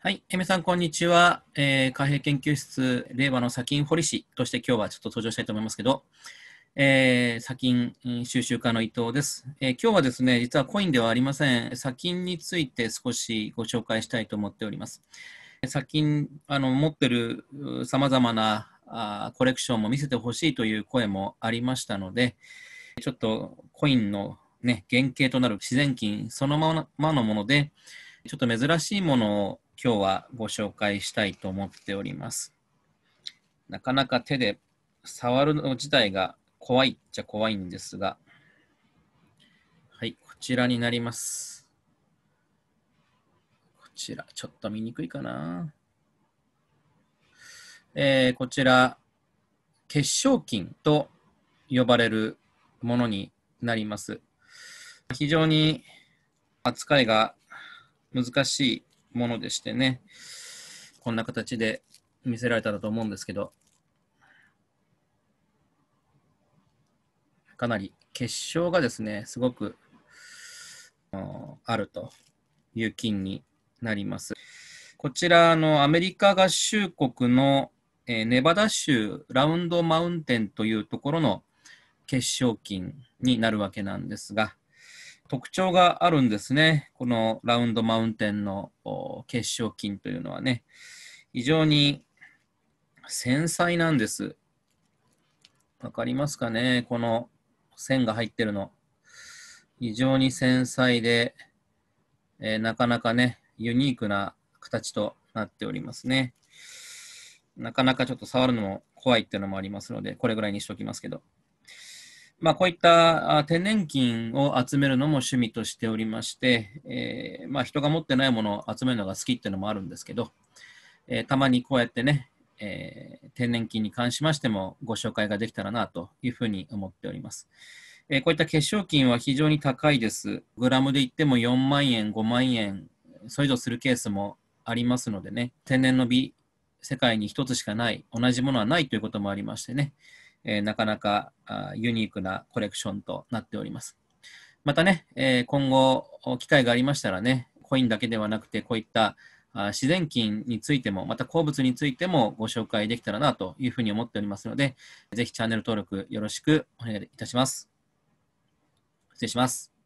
はい、えめさん、こんにちは。えー、貨幣研究室、令和の砂金堀市として今日はちょっと登場したいと思いますけど、えー、砂金収集家の伊藤です、えー、今日はですね、実はコインではありません、砂金について少しご紹介したいと思っております。砂金、あの持ってるさまざまなあコレクションも見せてほしいという声もありましたので、ちょっとコインの、ね、原型となる自然金そのままのもので、ちょっと珍しいものを今日はご紹介したいと思っております。なかなか手で触るの自体が怖いっちゃ怖いんですが、はい、こちらになります。こちら、ちょっと見にくいかな。えー、こちら、結晶金と呼ばれるものになります。非常に扱いが難しいものでしてね、こんな形で見せられたらと思うんですけど、かなり結晶がですね、すごくあるという金になります。こちらのアメリカ合衆国の、ネバダ州ラウンドマウンテンというところの結晶金になるわけなんですが、特徴があるんですね。このラウンドマウンテンの結晶菌というのはね、非常に繊細なんです。わかりますかねこの線が入ってるの。非常に繊細で、えー、なかなかね、ユニークな形となっておりますね。なかなかちょっと触るのも怖いっていうのもありますので、これぐらいにしておきますけど。まあ、こういった天然菌を集めるのも趣味としておりまして、えー、まあ、人が持ってないものを集めるのが好きっていうのもあるんですけど、えー、たまにこうやってね、えー、天然菌に関しましてもご紹介ができたらなというふうに思っております。えこういった結晶菌は非常に高いです。グラムで言っても4万円、5万円、それ以上するケースもありますのでね、天然の美、世界に一つしかない、同じものはないということもありましてね、えなかなかあユニークなコレクションとなっております。またね、え今後、機会がありましたらね、コインだけではなくて、こういった自然菌についても、また鉱物についてもご紹介できたらなというふうに思っておりますので、ぜひチャンネル登録よろしくお願いいたします。失礼します。